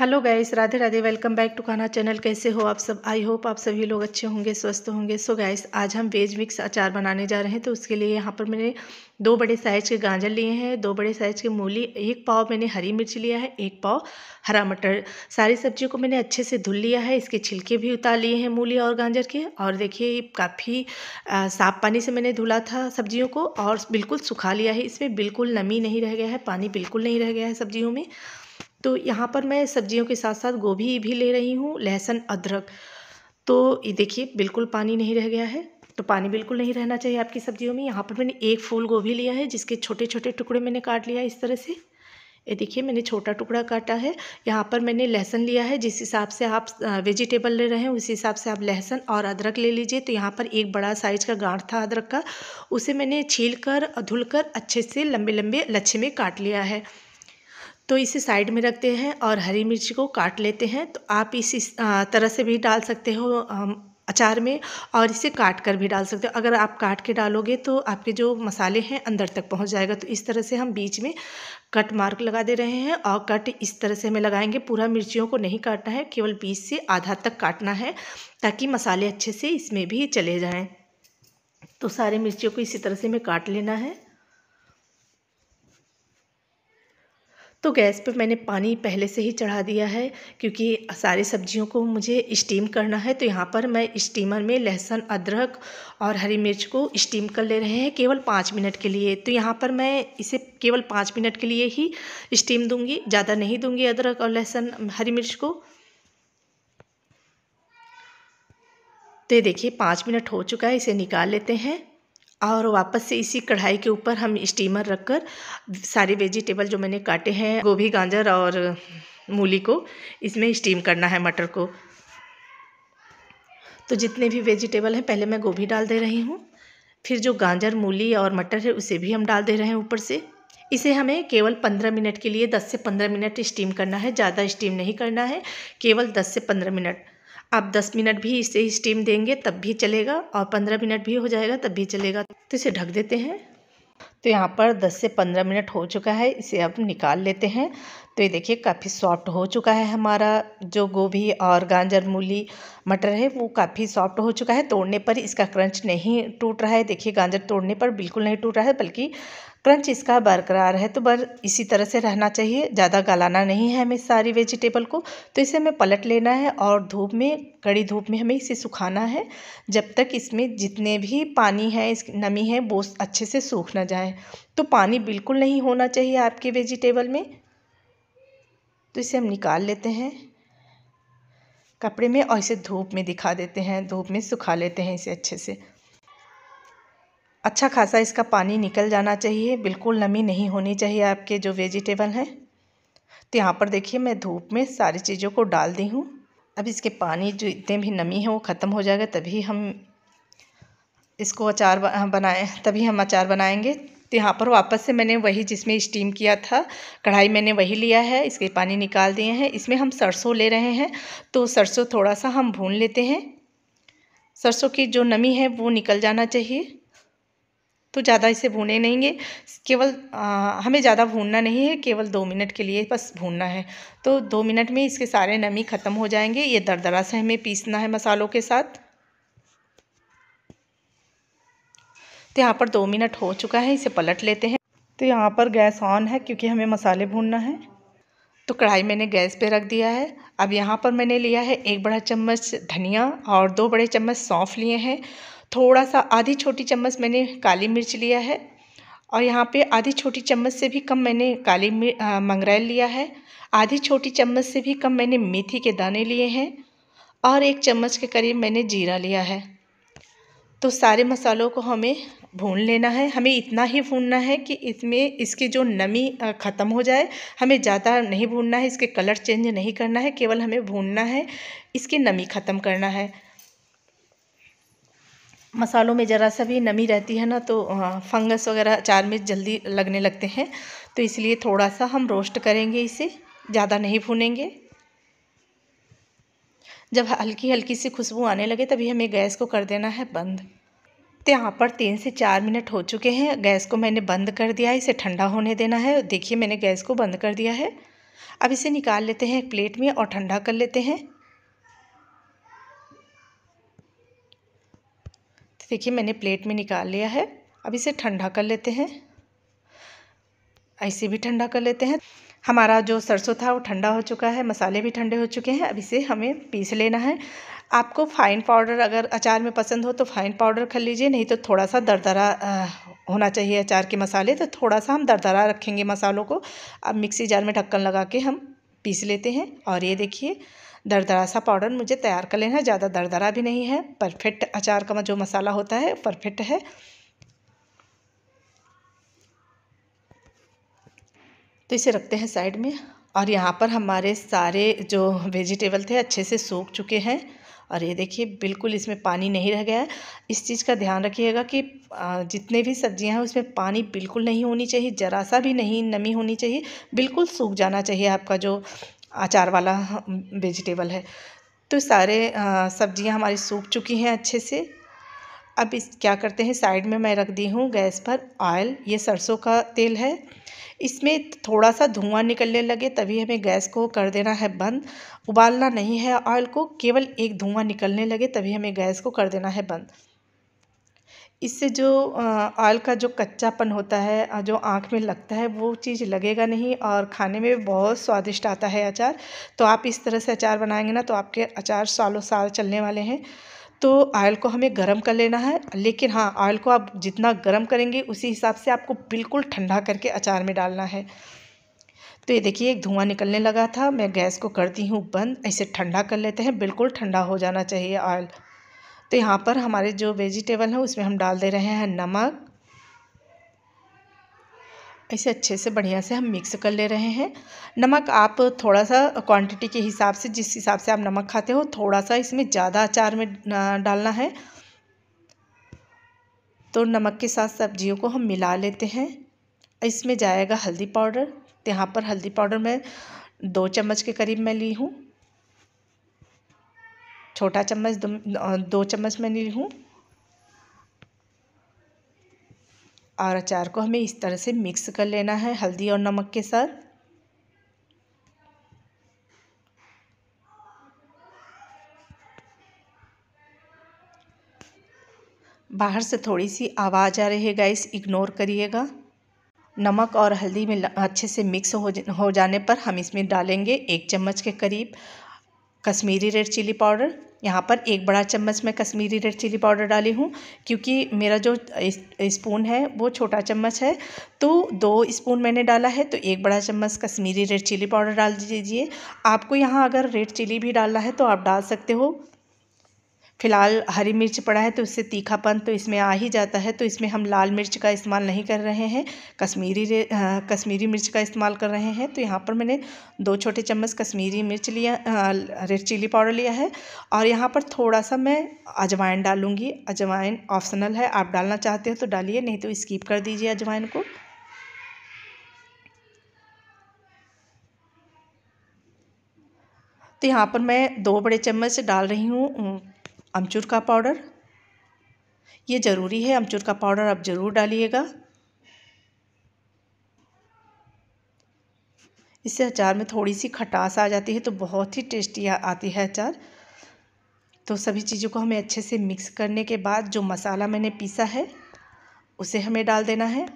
hello guys Radhe Radhe welcome back to खाना channel कैसे हो आप सब आई होप आप सभी लोग अच्छे होंगे स्वस्थ होंगे सो so गाइस आज हम वेज मिक्स अचार बनाने जा रहे हैं तो उसके लिए यहाँ पर मैंने दो बड़े साइज़ के गाजर लिए हैं दो बड़े साइज़ के मूली एक पाव मैंने हरी मिर्च लिया है एक पाव हरा मटर सारी सब्जियों को मैंने अच्छे से धुल लिया है इसके छिलके भी उतार लिए हैं मूली और गाजर के और देखिए काफ़ी साफ पानी से मैंने धुला था सब्जियों को और बिल्कुल सुखा लिया है इसमें बिल्कुल नमी नहीं रह गया है पानी बिल्कुल नहीं रह गया है सब्जियों में तो यहाँ पर मैं सब्जियों के साथ साथ गोभी भी ले रही हूँ लहसुन अदरक तो ये देखिए बिल्कुल पानी नहीं रह गया है तो पानी बिल्कुल नहीं रहना चाहिए आपकी सब्जियों में यहाँ पर मैंने एक फूल गोभी लिया है जिसके छोटे छोटे टुकड़े मैंने काट लिया इस तरह से ये देखिए मैंने छोटा टुकड़ा काटा है यहाँ पर मैंने लहसुन लिया है जिस हिसाब से आप वेजिटेबल ले रहे हैं उसी हिसाब से आप लहसुन और अदरक ले लीजिए तो यहाँ पर एक बड़ा साइज का गांठ था अदरक का उसे मैंने छील कर धुल कर अच्छे से लंबे लंबे लच्छे में काट लिया है तो इसे साइड में रखते हैं और हरी मिर्ची को काट लेते हैं तो आप इसी तरह से भी डाल सकते हो अचार में और इसे काट कर भी डाल सकते हो अगर आप काट के डालोगे तो आपके जो मसाले हैं अंदर तक पहुंच जाएगा तो इस तरह से हम बीच में कट मार्क लगा दे रहे हैं और कट इस तरह से हमें लगाएंगे पूरा मिर्चियों को नहीं काटना है केवल बीच से आधा तक काटना है ताकि मसाले अच्छे से इसमें भी चले जाएँ तो सारे मिर्चियों को इसी तरह से हमें काट लेना है तो गैस पर मैंने पानी पहले से ही चढ़ा दिया है क्योंकि सारी सब्जियों को मुझे स्टीम करना है तो यहाँ पर मैं स्टीमर में लहसुन अदरक और हरी मिर्च को स्टीम कर ले रहे हैं केवल पाँच मिनट के लिए तो यहाँ पर मैं इसे केवल पाँच मिनट के लिए ही स्टीम दूँगी ज़्यादा नहीं दूँगी अदरक और लहसुन हरी मिर्च को तो ये देखिए पाँच मिनट हो चुका है इसे निकाल लेते हैं और वापस से इसी कढ़ाई के ऊपर हम स्टीमर रखकर सारे वेजिटेबल जो मैंने काटे हैं गोभी गाजर और मूली को इसमें स्टीम करना है मटर को तो जितने भी वेजिटेबल हैं पहले मैं गोभी डाल दे रही हूँ फिर जो गाजर मूली और मटर है उसे भी हम डाल दे रहे हैं ऊपर से इसे हमें केवल पंद्रह मिनट के लिए दस से पंद्रह मिनट स्टीम करना है ज़्यादा स्टीम नहीं करना है केवल दस से पंद्रह मिनट आप 10 मिनट भी इसे स्टीम देंगे तब भी चलेगा और 15 मिनट भी हो जाएगा तब भी चलेगा तो इसे ढक देते हैं तो यहाँ पर 10 से 15 मिनट हो चुका है इसे अब निकाल लेते हैं तो ये देखिए काफ़ी सॉफ्ट हो चुका है हमारा जो गोभी और गाजर मूली मटर है वो काफ़ी सॉफ्ट हो चुका है तोड़ने पर इसका क्रंच नहीं टूट रहा है देखिए गाजर तोड़ने पर बिल्कुल नहीं टूट रहा है बल्कि क्रंच इसका बरकरार है तो बर इसी तरह से रहना चाहिए ज़्यादा गलाना नहीं है हमें सारी वेजिटेबल को तो इसे हमें पलट लेना है और धूप में कड़ी धूप में हमें इसे सुखाना है जब तक इसमें जितने भी पानी है इस नमी है वो अच्छे से सूख ना जाए तो पानी बिल्कुल नहीं होना चाहिए आपके वेजिटेबल में तो इसे हम निकाल लेते हैं कपड़े में और इसे धूप में दिखा देते हैं धूप में सुखा लेते हैं इसे अच्छे से अच्छा खासा इसका पानी निकल जाना चाहिए बिल्कुल नमी नहीं होनी चाहिए आपके जो वेजिटेबल हैं तो यहाँ पर देखिए मैं धूप में सारी चीज़ों को डाल दी हूँ अब इसके पानी जो इतने भी नमी है वो ख़त्म हो जाएगा तभी हम इसको अचार हाँ, बनाए तभी हम अचार बनाएंगे तो यहाँ पर वापस से मैंने वही जिसमें स्टीम किया था कढ़ाई मैंने वही लिया है इसके पानी निकाल दिए हैं इसमें हम सरसों ले रहे हैं तो सरसों थोड़ा सा हम भून लेते हैं सरसों की जो नमी है वो निकल जाना चाहिए तो ज़्यादा इसे भूने नहीं है केवल आ, हमें ज़्यादा भूनना नहीं है केवल दो मिनट के लिए बस भूनना है तो दो मिनट में इसके सारे नमी ख़त्म हो जाएंगे ये दरदरा से हमें पीसना है मसालों के साथ तो यहाँ पर दो मिनट हो चुका है इसे पलट लेते हैं तो यहाँ पर गैस ऑन है क्योंकि हमें मसाले भूनना है तो कढ़ाई मैंने गैस पे रख दिया है अब यहाँ पर मैंने लिया है एक बड़ा चम्मच धनिया और दो बड़े चम्मच सौंफ लिए हैं थोड़ा सा आधी छोटी चम्मच मैंने काली मिर्च लिया है और यहाँ पे आधी छोटी चम्मच से भी कम मैंने काली मंगरैल लिया है आधी छोटी चम्मच से भी कम मैंने मेथी के दाने लिए हैं और एक चम्मच के करीब मैंने जीरा लिया है तो सारे मसालों को हमें भून लेना है हमें इतना ही भूनना है कि इसमें इसकी जो नमी ख़त्म हो जाए हमें ज़्यादा नहीं भूनना है इसके कलर चेंज नहीं करना है केवल हमें भूनना है इसकी नमी ख़त्म करना है मसालों में ज़रा सा भी नमी रहती है ना तो फंगस वगैरह अचार में जल्दी लगने लगते हैं तो इसलिए थोड़ा सा हम रोस्ट करेंगे इसे ज़्यादा नहीं भूनेंगे जब हल्की हल्की सी खुशबू आने लगे तभी हमें गैस को कर देना है बंद तो यहाँ पर तीन से चार मिनट हो चुके हैं गैस को मैंने बंद कर दिया है इसे ठंडा होने देना है देखिए मैंने गैस को बंद कर दिया है अब इसे निकाल लेते हैं एक प्लेट में और ठंडा कर लेते हैं देखिए मैंने प्लेट में निकाल लिया है अब इसे ठंडा कर लेते हैं ऐसे भी ठंडा कर लेते हैं हमारा जो सरसों था वो ठंडा हो चुका है मसाले भी ठंडे हो चुके हैं अब इसे हमें पीस लेना है आपको फाइन पाउडर अगर अचार में पसंद हो तो फाइन पाउडर कर लीजिए नहीं तो थोड़ा सा दरदरा होना चाहिए अचार के मसाले तो थोड़ा सा हम दरदरा रखेंगे मसालों को अब मिक्सी जार में ढक्कन लगा के हम पीस लेते हैं और ये देखिए दरदरा सा पाउडर मुझे तैयार कर लेना है ज़्यादा दरदरा भी नहीं है परफेक्ट अचार का जो मसाला होता है परफेक्ट है तो इसे रखते हैं साइड में और यहाँ पर हमारे सारे जो वेजिटेबल थे अच्छे से सूख चुके हैं और ये देखिए बिल्कुल इसमें पानी नहीं रह गया है इस चीज़ का ध्यान रखिएगा कि जितने भी सब्जियां हैं उसमें पानी बिल्कुल नहीं होनी चाहिए ज़रा सा भी नहीं नमी होनी चाहिए बिल्कुल सूख जाना चाहिए आपका जो अचार वाला वेजिटेबल है तो सारे सब्जियां हमारी सूख चुकी हैं अच्छे से अब इस क्या करते हैं साइड में मैं रख दी हूँ गैस पर ऑयल ये सरसों का तेल है इसमें थोड़ा सा धुआं निकलने लगे तभी हमें गैस को कर देना है बंद उबालना नहीं है ऑयल को केवल एक धुआं निकलने लगे तभी हमें गैस को कर देना है बंद इससे जो ऑयल का जो कच्चापन होता है जो आँख में लगता है वो चीज़ लगेगा नहीं और खाने में बहुत स्वादिष्ट आता है अचार तो आप इस तरह से अचार बनाएंगे ना तो आपके अचार सालों साल चलने वाले हैं तो ऑयल को हमें गर्म कर लेना है लेकिन हाँ ऑयल को आप जितना गर्म करेंगे उसी हिसाब से आपको बिल्कुल ठंडा करके अचार में डालना है तो ये देखिए एक धुआं निकलने लगा था मैं गैस को करती हूँ बंद ऐसे ठंडा कर लेते हैं बिल्कुल ठंडा हो जाना चाहिए ऑयल तो यहाँ पर हमारे जो वेजिटेबल हैं उसमें हम डाल दे रहे हैं नमक इसे अच्छे से बढ़िया से हम मिक्स कर ले रहे हैं नमक आप थोड़ा सा क्वांटिटी के हिसाब से जिस हिसाब से आप नमक खाते हो थोड़ा सा इसमें ज़्यादा अचार में डालना है तो नमक के साथ सब्जियों को हम मिला लेते हैं इसमें जाएगा हल्दी पाउडर यहाँ पर हल्दी पाउडर मैं दो चम्मच के करीब मैं ली हूँ छोटा चम्मच दो चम्मच मैं ली हूँ और अचार को हमें इस तरह से मिक्स कर लेना है हल्दी और नमक के साथ बाहर से थोड़ी सी आवाज़ आ रही है गाइस इग्नोर करिएगा नमक और हल्दी में अच्छे से मिक्स हो हो जाने पर हम इसमें डालेंगे एक चम्मच के करीब कश्मीरी रेड चिली पाउडर यहाँ पर एक बड़ा चम्मच मैं कश्मीरी रेड चिली पाउडर डाली हूँ क्योंकि मेरा जो स्पून है वो छोटा चम्मच है तो दो स्पून मैंने डाला है तो एक बड़ा चम्मच कश्मीरी रेड चिली पाउडर डाल दीजिए आपको यहाँ अगर रेड चिली भी डालना है तो आप डाल सकते हो फ़िलहाल हरी मिर्च पड़ा है तो उससे तीखापन तो इसमें आ ही जाता है तो इसमें हम लाल मिर्च का इस्तेमाल नहीं कर रहे हैं कश्मीरी कश्मीरी मिर्च का इस्तेमाल कर रहे हैं तो यहाँ पर मैंने दो छोटे चम्मच कश्मीरी मिर्च लिया रेड चिली पाउडर लिया है और यहाँ पर थोड़ा सा मैं अजवाइन डालूँगी अजवाइन ऑप्शनल है आप डालना चाहते हो तो डालिए नहीं तो स्कीप कर दीजिए अजवाइन को तो यहाँ पर मैं दो बड़े चम्मच डाल रही हूँ अमचूर का पाउडर ये ज़रूरी है अमचूर का पाउडर आप ज़रूर डालिएगा इससे अचार में थोड़ी सी खटास आ जाती है तो बहुत ही टेस्टी आती है अचार तो सभी चीज़ों को हमें अच्छे से मिक्स करने के बाद जो मसाला मैंने पीसा है उसे हमें डाल देना है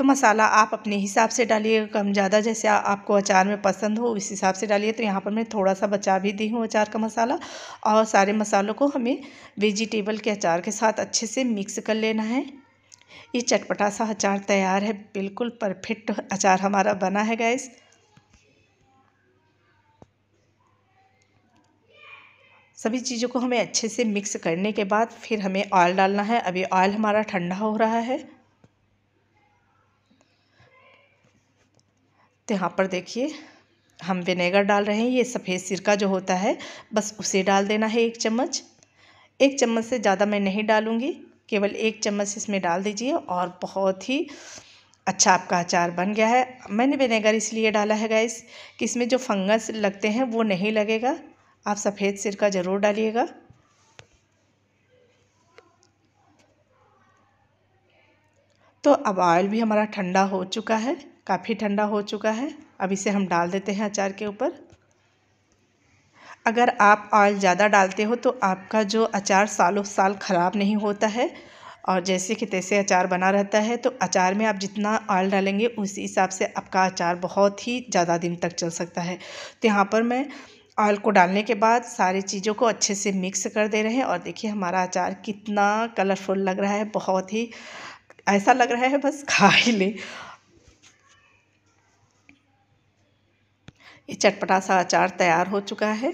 तो मसाला आप अपने हिसाब से डालिए कम ज़्यादा जैसे आपको अचार में पसंद हो उस हिसाब से डालिए तो यहाँ पर मैं थोड़ा सा बचा भी दी हूँ अचार का मसाला और सारे मसालों को हमें वेजिटेबल के अचार के साथ अच्छे से मिक्स कर लेना है ये चटपटा सा अचार तैयार है बिल्कुल परफेक्ट अचार हमारा बना है गैस सभी चीज़ों को हमें अच्छे से मिक्स करने के बाद फिर हमें ऑयल डालना है अभी ऑयल हमारा ठंडा हो रहा है तो यहाँ पर देखिए हम विनेगर डाल रहे हैं ये सफ़ेद सिरका जो होता है बस उसे डाल देना है एक चम्मच एक चम्मच से ज़्यादा मैं नहीं डालूँगी केवल एक चम्मच इसमें डाल दीजिए और बहुत ही अच्छा आपका अचार बन गया है मैंने विनेगर इसलिए डाला है गैस कि इसमें जो फंगस लगते हैं वो नहीं लगेगा आप सफ़ेद सिरका ज़रूर डालिएगा तो अब ऑयल भी हमारा ठंडा हो चुका है काफ़ी ठंडा हो चुका है अब इसे हम डाल देते हैं अचार के ऊपर अगर आप ऑयल ज़्यादा डालते हो तो आपका जो अचार सालों साल ख़राब नहीं होता है और जैसे कि तैसे अचार बना रहता है तो अचार में आप जितना ऑयल डालेंगे उस हिसाब से आपका अचार बहुत ही ज़्यादा दिन तक चल सकता है तो यहाँ पर मैं ऑयल को डालने के बाद सारी चीज़ों को अच्छे से मिक्स कर दे रहे हैं और देखिए हमारा अचार कितना कलरफुल लग रहा है बहुत ही ऐसा लग रहा है बस खा ही लें ये चटपटा सा अचार तैयार हो चुका है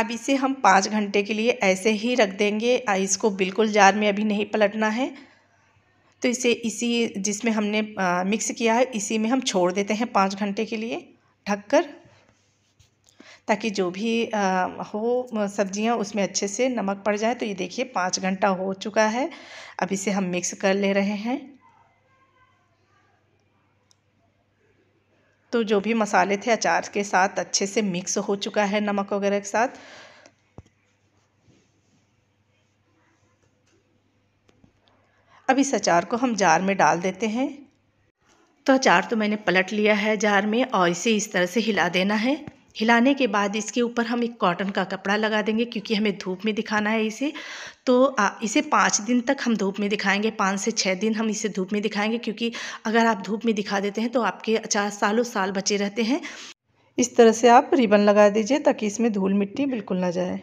अब इसे हम पाँच घंटे के लिए ऐसे ही रख देंगे इसको बिल्कुल जार में अभी नहीं पलटना है तो इसे इसी जिसमें हमने आ, मिक्स किया है इसी में हम छोड़ देते हैं पाँच घंटे के लिए ढककर ताकि जो भी आ, हो सब्जियां उसमें अच्छे से नमक पड़ जाए तो ये देखिए पाँच घंटा हो चुका है अब इसे हम मिक्स कर ले रहे हैं तो जो भी मसाले थे अचार के साथ अच्छे से मिक्स हो चुका है नमक वगैरह के साथ अब इस अचार को हम जार में डाल देते हैं तो अचार तो मैंने पलट लिया है जार में और इसे इस तरह से हिला देना है हिलाने के बाद इसके ऊपर हम एक कॉटन का कपड़ा लगा देंगे क्योंकि हमें धूप में दिखाना है इसे तो आ, इसे पाँच दिन तक हम धूप में दिखाएंगे पाँच से छः दिन हम इसे धूप में दिखाएंगे क्योंकि अगर आप धूप में दिखा देते हैं तो आपके अचार सालों साल बचे रहते हैं इस तरह से आप रिबन लगा दीजिए ताकि इसमें धूल मिट्टी बिल्कुल ना जाए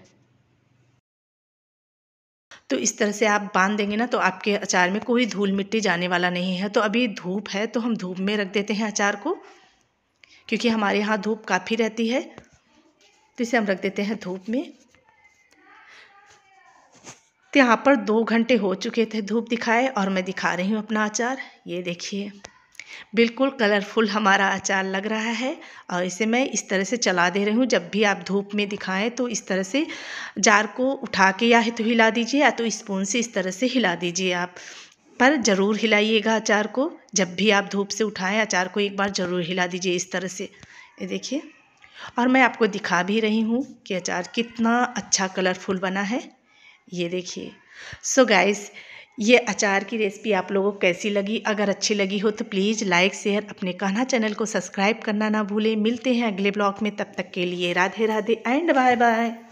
तो इस तरह से आप बांध देंगे ना तो आपके अचार में कोई धूल मिट्टी जाने वाला नहीं है तो अभी धूप है तो हम धूप में रख देते हैं अचार को क्योंकि हमारे यहाँ धूप काफ़ी रहती है तो इसे हम रख देते हैं धूप में तो यहाँ पर दो घंटे हो चुके थे धूप दिखाए और मैं दिखा रही हूँ अपना अचार ये देखिए बिल्कुल कलरफुल हमारा अचार लग रहा है और इसे मैं इस तरह से चला दे रही हूँ जब भी आप धूप में दिखाएं तो इस तरह से जार को उठा के या तो हिला दीजिए या तो स्पून से इस तरह से हिला दीजिए आप पर ज़रूर हिलाइएगा अचार को जब भी आप धूप से उठाएँ अचार को एक बार ज़रूर हिला दीजिए इस तरह से ये देखिए और मैं आपको दिखा भी रही हूँ कि अचार कितना अच्छा कलरफुल बना है ये देखिए सो so गाइस ये अचार की रेसिपी आप लोगों को कैसी लगी अगर अच्छी लगी हो तो प्लीज़ लाइक शेयर अपने कहना चैनल को सब्सक्राइब करना ना भूलें मिलते हैं अगले ब्लॉग में तब तक के लिए Radhe Radhe and bye bye